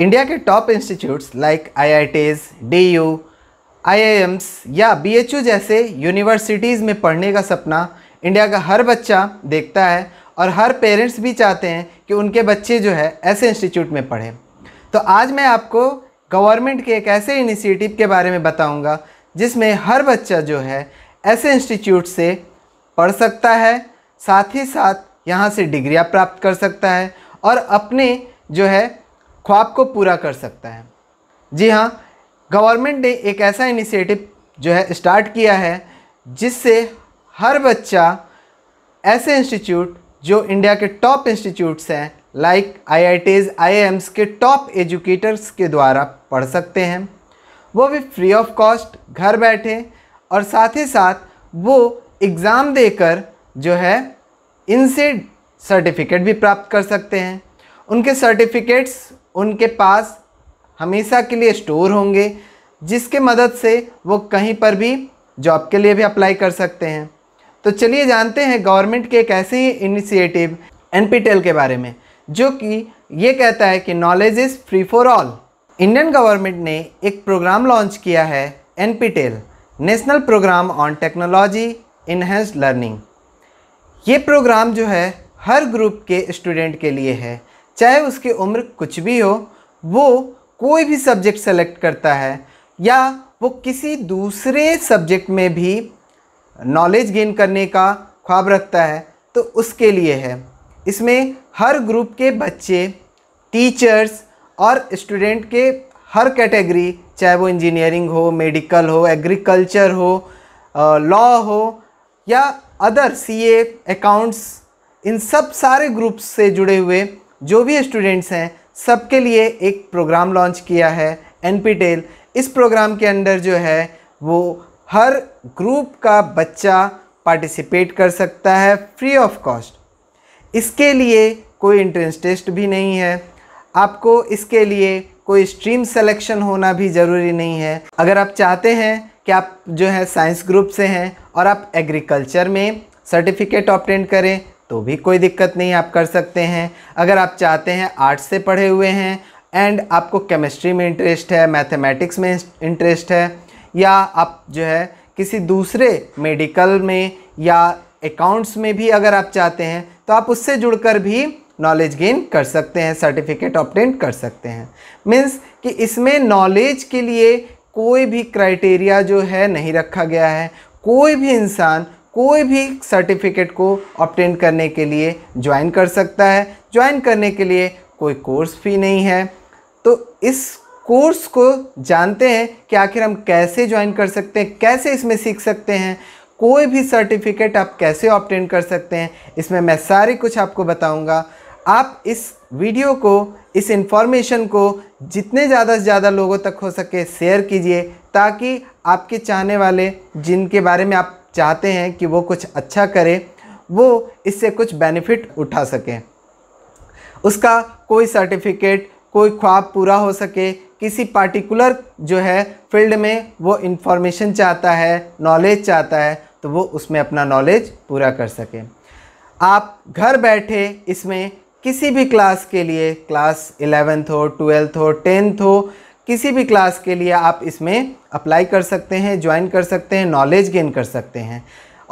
India के top institutes like IITs, DU, IIMs या BHU जैसे यूनिवर्सिटीज़ में पढ़ने का सपना इंडिया का हर बच्चा देखता है और हर पेरेंट्स भी चाहते हैं कि उनके बच्चे जो है ऐसे इंस्टीट्यूट में पढ़ें तो आज मैं आपको गवर्नमेंट के एक ऐसे इनिशिएटिव के बारे में बताऊंगा जिसमें हर बच्चा जो है ऐसे इंस्टीट्यूट से पढ़ सकता है साथ ही साथ यहाँ से डिग्रियाँ प्राप्त कर सकता है और अपने जो है ख्वाब को पूरा कर सकता है जी हाँ गवर्नमेंट ने एक ऐसा इनिशिएटिव जो है स्टार्ट किया है जिससे हर बच्चा ऐसे इंस्टीट्यूट जो इंडिया के टॉप इंस्टीट्यूट्स हैं like IITs IIMs के टॉप एजुकेटर्स के द्वारा पढ़ सकते हैं वो भी फ्री ऑफ कॉस्ट घर बैठे और साथ ही साथ वो एग्ज़ाम देकर जो है इनसे सर्टिफिकेट भी प्राप्त कर सकते हैं उनके सर्टिफिकेट्स उनके पास हमेशा के लिए स्टोर होंगे जिसके मदद से वो कहीं पर भी जॉब के लिए भी अप्लाई कर सकते हैं तो चलिए जानते हैं गवर्नमेंट के एक ऐसे ही इनिशिएटिव एन के बारे में जो कि ये कहता है कि knowledge is free for all Indian government ने एक प्रोग्राम लॉन्च किया है an national program on technology enhanced learning ये प्रोग्राम जो है हर ग्रुप के स्टूडेंट के लिए है चाहे उसकी उम्र कुछ भी हो वो कोई भी सब्जेक्ट सेलेक्ट करता है या वो किसी दूसरे सब्जेक्ट में भी नॉलेज गेन करने का ख्वाब रखता है तो उसके लिए है इसमें हर ग्रुप के बच्चे टीचर्स और स्टूडेंट के हर कैटेगरी चाहे वो इंजीनियरिंग हो मेडिकल हो एग्रीकल्चर हो लॉ हो या अदर सीए अकाउंट्स इन सब सारे ग्रुप्स से जुड़े हुए जो भी स्टूडेंट्स हैं सबके लिए एक प्रोग्राम लॉन्च किया है एन e इस प्रोग्राम के अंदर जो है वो हर ग्रुप का बच्चा पार्टिसिपेट कर सकता है फ्री ऑफ कॉस्ट इसके लिए कोई इंट्रेंस टेस्ट भी नहीं है आपको इसके लिए कोई स्ट्रीम सिलेक्शन होना भी ज़रूरी नहीं है अगर आप चाहते हैं कि आप जो है साइंस ग्रुप से हैं और आप एग्रीकल्चर में सर्टिफिकेट ऑप्टेंड करें तो भी कोई दिक्कत नहीं आप कर सकते हैं अगर आप चाहते हैं आर्ट्स से पढ़े हुए हैं एंड आपको केमिस्ट्री में इंटरेस्ट है मैथमेटिक्स में इंटरेस्ट है या आप जो है किसी दूसरे मेडिकल में या अकाउंट्स में भी अगर आप चाहते हैं तो आप उससे जुड़कर भी नॉलेज गेन कर सकते हैं सर्टिफिकेट ऑप्टेंट कर सकते हैं मीन्स कि इसमें नॉलेज के लिए कोई भी क्राइटेरिया जो है नहीं रखा गया है कोई भी इंसान कोई भी सर्टिफिकेट को ऑप्टेन करने के लिए ज्वाइन कर सकता है ज्वाइन करने के लिए कोई कोर्स फी नहीं है तो इस कोर्स को जानते हैं कि आखिर हम कैसे ज्वाइन कर सकते हैं कैसे इसमें सीख सकते हैं कोई भी सर्टिफिकेट आप कैसे ऑप्टेन कर सकते हैं इसमें मैं सारी कुछ आपको बताऊंगा आप इस वीडियो को इस इन्फॉर्मेशन को जितने ज़्यादा से ज़्यादा लोगों तक हो सके शेयर कीजिए ताकि आपके चाहने वाले जिनके बारे में आप चाहते हैं कि वो कुछ अच्छा करे वो इससे कुछ बेनिफिट उठा सकें उसका कोई सर्टिफिकेट कोई ख्वाब पूरा हो सके किसी पार्टिकुलर जो है फील्ड में वो इन्फॉर्मेशन चाहता है नॉलेज चाहता है तो वो उसमें अपना नॉलेज पूरा कर सके आप घर बैठे इसमें किसी भी क्लास के लिए क्लास इलेवेंथ हो ट्वेल्थ हो टेंथ हो किसी भी क्लास के लिए आप इसमें अप्लाई कर सकते हैं ज्वाइन कर सकते हैं नॉलेज गेन कर सकते हैं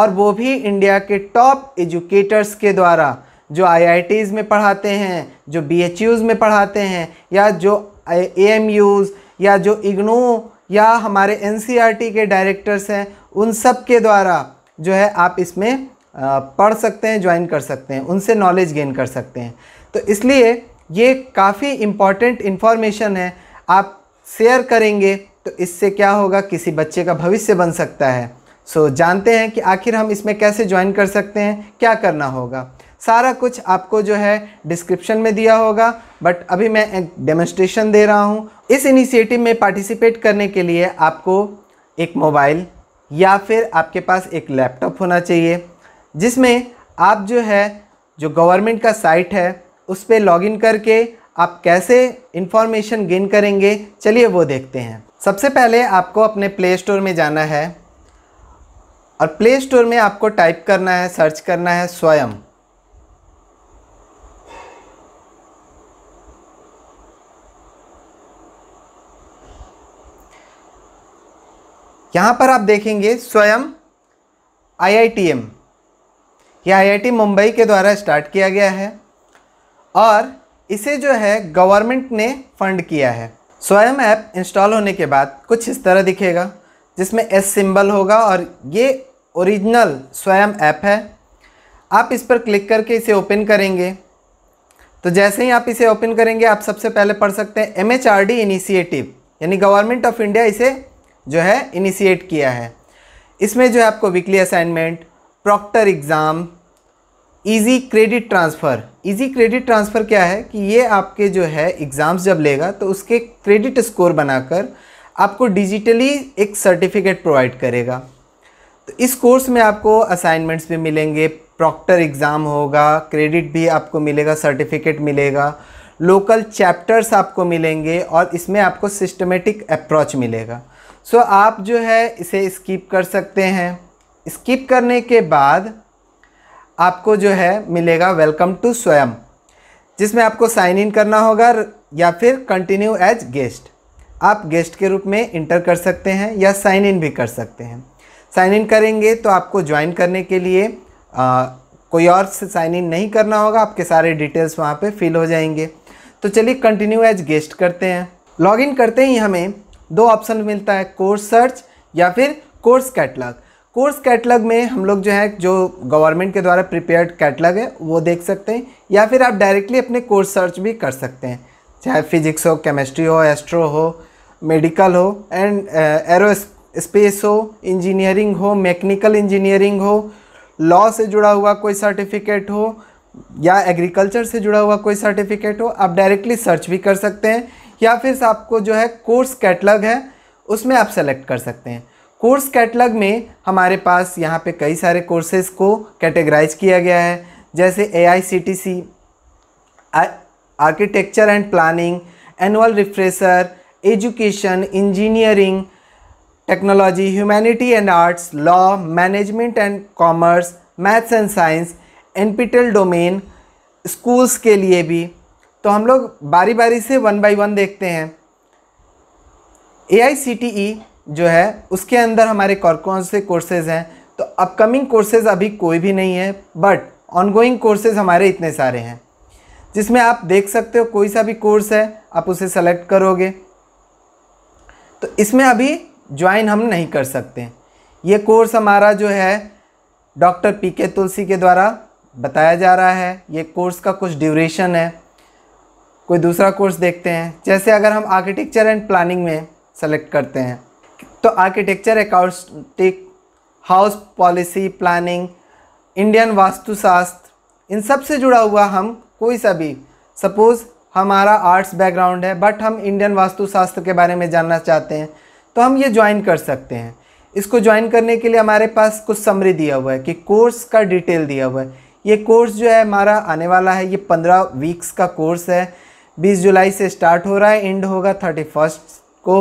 और वो भी इंडिया के टॉप एजुकेटर्स के द्वारा जो आई में पढ़ाते हैं जो बी में पढ़ाते हैं या जो ए या जो इग्नू या हमारे एन e के डायरेक्टर्स हैं उन सब के द्वारा जो है आप इसमें पढ़ सकते हैं ज्वाइन कर सकते हैं उनसे नॉलेज गेन कर सकते हैं तो इसलिए ये काफ़ी इम्पॉर्टेंट इन्फॉर्मेशन है आप शेयर करेंगे तो इससे क्या होगा किसी बच्चे का भविष्य बन सकता है सो so, जानते हैं कि आखिर हम इसमें कैसे ज्वाइन कर सकते हैं क्या करना होगा सारा कुछ आपको जो है डिस्क्रिप्शन में दिया होगा बट अभी मैं एक डेमोस्ट्रेशन दे रहा हूँ इस इनिशिएटिव में पार्टिसिपेट करने के लिए आपको एक मोबाइल या फिर आपके पास एक लैपटॉप होना चाहिए जिसमें आप जो है जो गवर्नमेंट का साइट है उस पर लॉगिन करके आप कैसे इन्फॉर्मेशन गेन करेंगे चलिए वो देखते हैं सबसे पहले आपको अपने प्ले स्टोर में जाना है और प्ले स्टोर में आपको टाइप करना है सर्च करना है स्वयं यहाँ पर आप देखेंगे स्वयं आईआईटीएम यह आईआईटी मुंबई के द्वारा स्टार्ट किया गया है और इसे जो है गवर्नमेंट ने फंड किया है स्वयं ऐप इंस्टॉल होने के बाद कुछ इस तरह दिखेगा जिसमें एस सिंबल होगा और ये ओरिजिनल स्वयं ऐप है आप इस पर क्लिक करके इसे ओपन करेंगे तो जैसे ही आप इसे ओपन करेंगे आप सबसे पहले पढ़ सकते हैं M H R D initiative यानी गवर्नमेंट ऑफ इंडिया इसे जो है इनिशिएट किया है इसमें जो है आपको weekly assignment proctor exam easy credit transfer easy credit transfer क्या है कि ये आपके जो है एग्ज़ाम्स जब लेगा तो उसके क्रेडिट स्कोर बनाकर आपको डिजिटली एक सर्टिफिकेट प्रोवाइड करेगा तो इस कोर्स में आपको असाइनमेंट्स भी मिलेंगे प्रॉक्टर एग्ज़ाम होगा क्रेडिट भी आपको मिलेगा सर्टिफिकेट मिलेगा लोकल चैप्टर्स आपको मिलेंगे और इसमें आपको सिस्टमेटिक अप्रोच मिलेगा सो so, आप जो है इसे स्किप कर सकते हैं स्किप करने के बाद आपको जो है मिलेगा वेलकम टू स्वयं जिसमें आपको साइन इन करना होगा या फिर कंटिन्यू एज गेस्ट आप गेस्ट के रूप में इंटर कर सकते हैं या साइन इन भी कर सकते हैं साइन इन करेंगे तो आपको ज्वाइन करने के लिए आ, कोई और से साइन इन नहीं करना होगा आपके सारे डिटेल्स वहाँ पे फिल हो जाएंगे तो चलिए कंटिन्यू एज गेस्ट करते हैं लॉगिन करते ही हमें दो ऑप्शन मिलता है कोर्स सर्च या फिर कोर्स कैटलॉग कोर्स कैटलॉग में हम लोग जो है जो गवर्नमेंट के द्वारा प्रिपेयर्ड कैटलॉग है वो देख सकते हैं या फिर आप डायरेक्टली अपने कोर्स सर्च भी कर सकते हैं चाहे फिजिक्स हो केमिस्ट्री हो एस्ट्रो हो मेडिकल हो एंड एरो स्पेस हो इंजीनियरिंग हो मैकेनिकल इंजीनियरिंग हो लॉ से जुड़ा हुआ कोई सर्टिफिकेट हो या एग्रीकल्चर से जुड़ा हुआ कोई सर्टिफिकेट हो आप डायरेक्टली सर्च भी कर सकते हैं या फिर आपको जो है कोर्स कैटलॉग है उसमें आप सेलेक्ट कर सकते हैं कोर्स कैटलॉग में हमारे पास यहाँ पे कई सारे कोर्सेज को कैटेगराइज किया गया है जैसे A I C T C architecture and planning annual refresher education engineering technology humanity and arts law management and commerce maths and science एनपिटल डोमेन स्कूल्स के लिए भी तो हम लोग बारी बारी से वन बाई वन देखते हैं ए आई सी टी ई जो है उसके अंदर हमारे कौन कौन से कोर्सेज़ हैं तो अपकमिंग कोर्सेज़ अभी कोई भी नहीं है बट ऑनगोइंग कोर्सेज़ हमारे इतने सारे हैं जिसमें आप देख सकते हो कोई सा भी कोर्स है आप उसे सेलेक्ट करोगे तो इसमें अभी ज्वाइन हम नहीं कर सकते ये कोर्स हमारा जो है डॉक्टर पी के तुलसी के द्वारा बताया जा रहा है ये कोर्स का कुछ ड्यूरेशन है कोई दूसरा कोर्स देखते हैं जैसे अगर हम आर्किटेक्चर एंड प्लानिंग में सेलेक्ट करते हैं तो architecture acoustic house policy planning Indian Vastushastra इन सब से जुड़ा हुआ हम कोई सा भी सपोज़ हमारा आर्ट्स बैकग्राउंड है बट हम इंडियन वास्तुशास्त्र के बारे में जानना चाहते हैं तो हम ये ज्वाइन कर सकते हैं इसको ज्वाइन करने के लिए हमारे पास कुछ समरी दिया हुआ है कि कोर्स का डिटेल दिया हुआ है ये कोर्स जो है हमारा आने वाला है ये पंद्रह वीक्स का कोर्स है बीस जुलाई से स्टार्ट हो रहा है एंड होगा थर्टी फर्स्ट को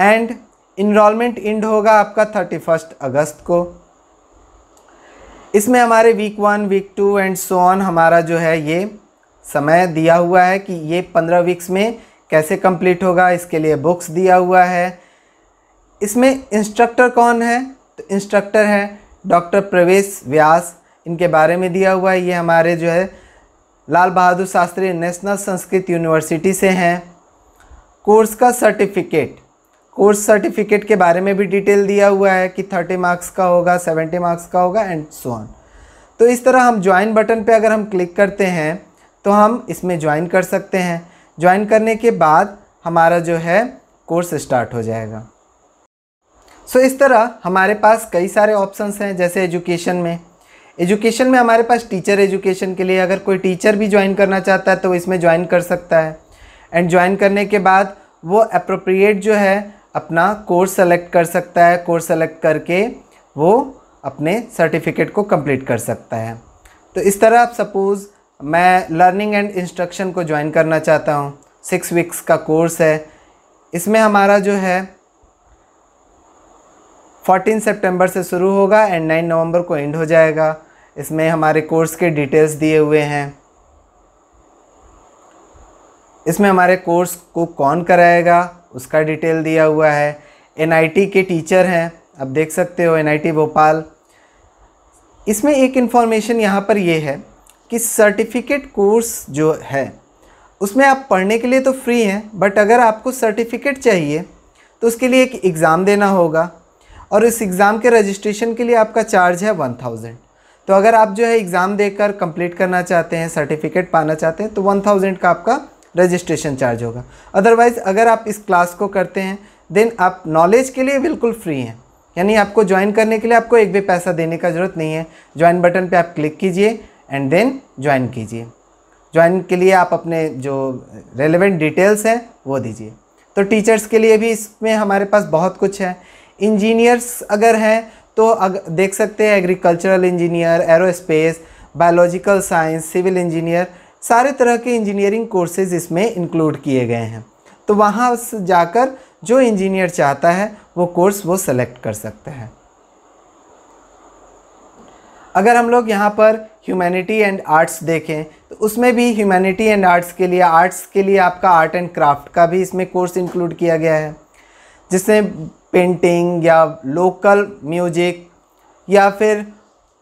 एंड इनरोलमेंट इंड होगा आपका थर्टी फर्स्ट अगस्त को इसमें हमारे week one week two and so on हमारा जो है ये समय दिया हुआ है कि ये पंद्रह वीक्स में कैसे कंप्लीट होगा इसके लिए बुक्स दिया हुआ है इसमें इंस्ट्रक्टर कौन है तो इंस्ट्रक्टर है डॉक्टर प्रवेश व्यास इनके बारे में दिया हुआ है ये हमारे जो है लाल बहादुर शास्त्री नेशनल संस्कृत यूनिवर्सिटी से हैं कोर्स का सर्टिफिकेट कोर्स सर्टिफिकेट के बारे में भी डिटेल दिया हुआ है कि थर्टी मार्क्स का होगा सेवेंटी मार्क्स का होगा एंड सो ऑन तो इस तरह हम ज्वाइन बटन पे अगर हम क्लिक करते हैं तो हम इसमें ज्वाइन कर सकते हैं ज्वाइन करने के बाद हमारा जो है कोर्स स्टार्ट हो जाएगा सो so, इस तरह हमारे पास कई सारे ऑप्शंस हैं जैसे एजुकेशन में एजुकेशन में हमारे पास टीचर एजुकेशन के लिए अगर कोई टीचर भी ज्वाइन करना चाहता है तो इसमें ज्वाइन कर सकता है एंड ज्वाइन करने के बाद वो अप्रोप्रिएट जो है अपना कोर्स सेलेक्ट कर सकता है कोर्स सेलेक्ट करके वो अपने सर्टिफिकेट को कंप्लीट कर सकता है तो इस तरह आप सपोज़ मैं लर्निंग एंड इंस्ट्रक्शन को ज्वाइन करना चाहता हूँ सिक्स वीक्स का कोर्स है इसमें हमारा जो है 14 सितंबर से शुरू होगा एंड 9 नवंबर को एंड हो जाएगा इसमें हमारे कोर्स के डिटेल्स दिए हुए हैं इसमें हमारे कोर्स को कौन कराएगा उसका डिटेल दिया हुआ है एनआईटी के टीचर हैं आप देख सकते हो एनआईटी भोपाल इसमें एक इन्फॉर्मेशन यहाँ पर ये है कि सर्टिफिकेट कोर्स जो है उसमें आप पढ़ने के लिए तो फ्री हैं बट अगर आपको सर्टिफिकेट चाहिए तो उसके लिए एक एग्ज़ाम देना होगा और इस एग्ज़ाम के रजिस्ट्रेशन के लिए आपका चार्ज है वन थाउजेंड तो अगर आप जो है एग्ज़ाम देकर कंप्लीट करना चाहते हैं सर्टिफिकेट पाना चाहते हैं तो वन थाउजेंड का आपका रजिस्ट्रेशन चार्ज होगा अदरवाइज़ अगर आप इस क्लास को करते हैं देन आप नॉलेज के लिए बिल्कुल फ्री हैं यानी आपको ज्वाइन करने के लिए आपको एक भी पैसा देने का ज़रूरत नहीं है ज्वाइन बटन पे आप क्लिक कीजिए एंड देन ज्वाइन कीजिए ज्वाइन के लिए आप अपने जो रेलेवेंट डिटेल्स हैं वो दीजिए तो टीचर्स के लिए भी इसमें हमारे पास बहुत कुछ है इंजीनियर्स अगर हैं तो अग, देख सकते हैं agricultural engineer aerospace biological science civil engineer सारे तरह के इंजीनियरिंग कोर्सेज़ इसमें इंक्लूड किए गए हैं तो वहाँ जाकर जो इंजीनियर चाहता है वो कोर्स वो सेलेक्ट कर सकता है अगर हम लोग यहाँ पर ह्यूमैनिटी एंड आर्ट्स देखें तो उसमें भी ह्यूमैनिटी एंड आर्ट्स के लिए आर्ट्स के लिए आपका आर्ट एंड क्राफ्ट का भी इसमें कोर्स इंक्लूड किया गया है जिसमें पेंटिंग या लोकल म्यूजिक या फिर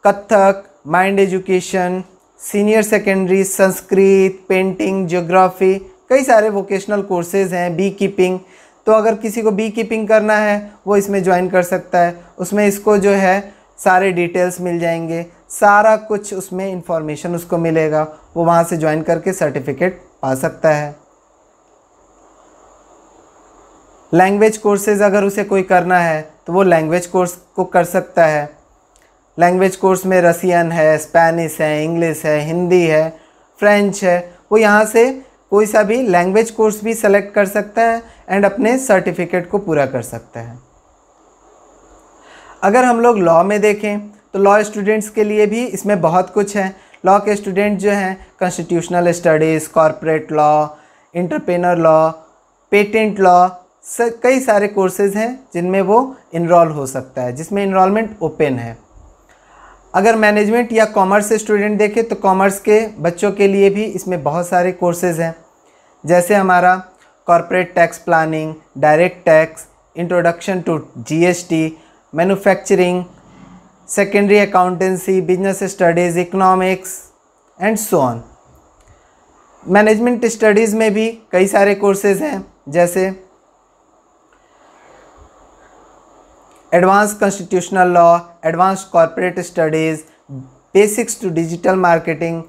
Kathak mind education senior secondary Sanskrit painting geography कई सारे वोकेशनल कोर्सेज़ हैं बी कीपिंग तो अगर किसी को बी कीपिंग करना है वो इसमें ज्वाइन कर सकता है उसमें इसको जो है सारे डिटेल्स मिल जाएंगे सारा कुछ उसमें इंफॉर्मेशन उसको मिलेगा वो वहाँ से ज्वाइन करके सर्टिफिकेट पा सकता है लैंग्वेज कोर्सेज़ अगर उसे कोई करना है तो वो लैंग्वेज कोर्स को कर सकता है लैंग्वेज कोर्स में रसियन है स्पेनिश है इंग्लिश है हिंदी है फ्रेंच है वो यहाँ से कोई सा भी लैंग्वेज कोर्स भी सेलेक्ट कर सकता है एंड अपने सर्टिफिकेट को पूरा कर सकता है अगर हम लोग लॉ में देखें तो लॉ स्टूडेंट्स के लिए भी इसमें बहुत कुछ है लॉ के स्टूडेंट जो हैं constitutional studies corporate law entrepreneur law patent law कई सारे कोर्सेज़ हैं जिनमें वो इनरोल हो सकता है जिसमें इनरोलमेंट ओपन है अगर मैनेजमेंट या कॉमर्स से स्टूडेंट देखें तो कॉमर्स के बच्चों के लिए भी इसमें बहुत सारे कोर्सेज़ हैं जैसे हमारा corporate tax planning direct tax introduction to GST manufacturing secondary accountancy business studies economics and so on management studies में भी कई सारे कोर्सेज़ हैं जैसे advance constitutional law advance corporate studies basics to digital marketing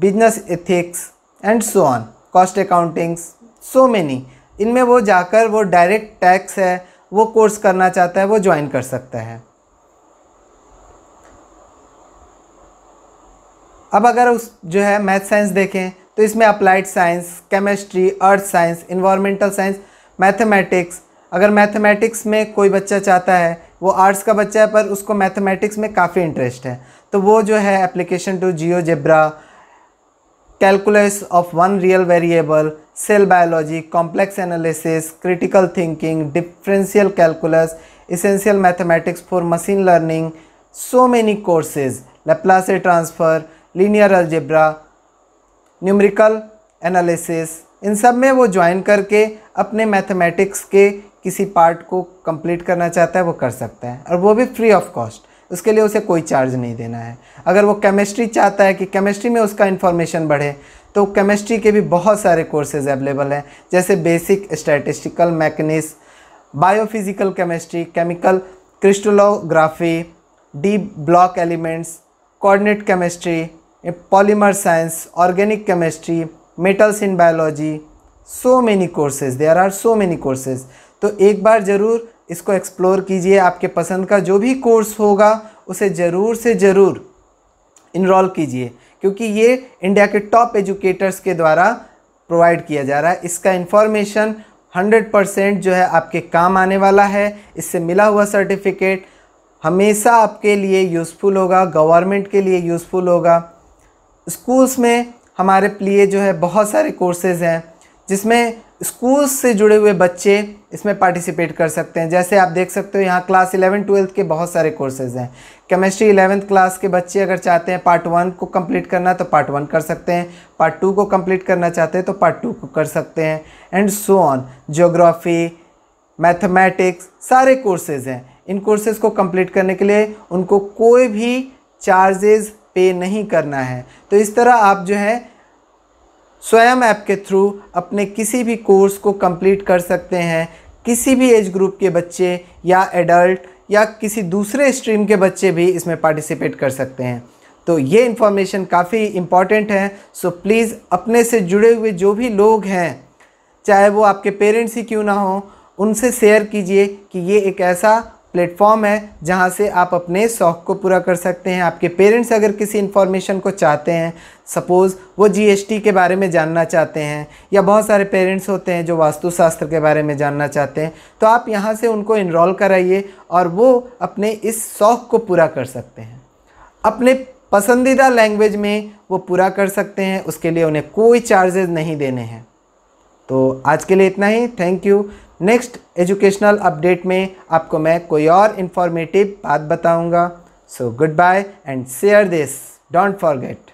business ethics and so on cost accountings so many इनमें वो जाकर वो डायरेक्ट टैक्स है वो कोर्स करना चाहता है वो ज्वाइन कर सकता है अब अगर उस जो है मैथ साइंस देखें तो इसमें applied science chemistry earth science environmental science mathematics अगर मैथमेटिक्स में कोई बच्चा चाहता है वो आर्ट्स का बच्चा है पर उसको मैथमेटिक्स में काफ़ी इंटरेस्ट है तो वो जो है application to GeoGebra calculus of one real variable cell biology complex analysis critical thinking differential calculus essential mathematics for machine learning so many courses laplace transfer linear algebra numerical analysis इन सब में वो join करके अपने mathematics के किसी part को complete करना चाहता है वो कर सकता है और वो भी फ्री ऑफ कॉस्ट उसके लिए उसे कोई चार्ज नहीं देना है अगर वो केमिस्ट्री चाहता है कि केमिस्ट्री में उसका इन्फॉर्मेशन बढ़े तो केमिस्ट्री के भी बहुत सारे कोर्सेज अवेलेबल हैं जैसे basic statistical mechanics biophysical chemistry chemical crystallography deep block elements coordinate chemistry polymer science organic chemistry metals in biology so many courses there are so many courses तो एक बार ज़रूर इसको एक्सप्लोर कीजिए आपके पसंद का जो भी कोर्स होगा उसे ज़रूर से ज़रूर इनरोल कीजिए क्योंकि ये इंडिया के टॉप एजुकेटर्स के द्वारा प्रोवाइड किया जा रहा है इसका इन्फॉर्मेशन 100 परसेंट जो है आपके काम आने वाला है इससे मिला हुआ सर्टिफिकेट हमेशा आपके लिए यूज़फुल होगा गवर्नमेंट के लिए यूज़फुल होगा स्कूल्स में हमारे लिए जो है बहुत सारे कोर्सेज़ हैं जिसमें स्कूल से जुड़े हुए बच्चे इसमें पार्टिसिपेट कर सकते हैं जैसे आप देख सकते हो यहाँ क्लास इलेवन ट्वेल्थ के बहुत सारे कोर्सेज हैं केमिस्ट्री इलेवंथ क्लास के बच्चे अगर चाहते हैं पार्ट वन को कंप्लीट करना तो पार्ट वन कर सकते हैं पार्ट टू को कंप्लीट करना चाहते हैं तो पार्ट टू को कर सकते हैं and so on geography mathematics सारे कोर्सेज हैं इन कोर्सेज को कंप्लीट करने के लिए उनको कोई भी चार्जेज पे नहीं करना है तो इस तरह आप जो है स्वयं ऐप के थ्रू अपने किसी भी कोर्स को कंप्लीट कर सकते हैं किसी भी एज ग्रुप के बच्चे या एडल्ट या किसी दूसरे स्ट्रीम के बच्चे भी इसमें पार्टिसिपेट कर सकते हैं तो ये इन्फॉर्मेशन काफ़ी इम्पॉर्टेंट है सो प्लीज़ अपने से जुड़े हुए जो भी लोग हैं चाहे वो आपके पेरेंट्स ही क्यों ना हो उनसे शेयर कीजिए कि ये एक ऐसा प्लेटफॉर्म है जहाँ से आप अपने शौक़ को पूरा कर सकते हैं आपके पेरेंट्स अगर किसी इन्फॉर्मेशन को चाहते हैं सपोज़ वो जीएसटी के बारे में जानना चाहते हैं या बहुत सारे पेरेंट्स होते हैं जो वास्तुशास्त्र के बारे में जानना चाहते हैं तो आप यहाँ से उनको इनरोल कराइए और वो अपने इस शौक़ को पूरा कर सकते हैं अपने पसंदीदा लैंग्वेज में वो पूरा कर सकते हैं उसके लिए उन्हें कोई चार्जेस नहीं देने हैं तो आज के लिए इतना ही thank you next educational update में आपको मैं कोई और इन्फॉर्मेटिव बात बताऊंगा so goodbye and share this don't forget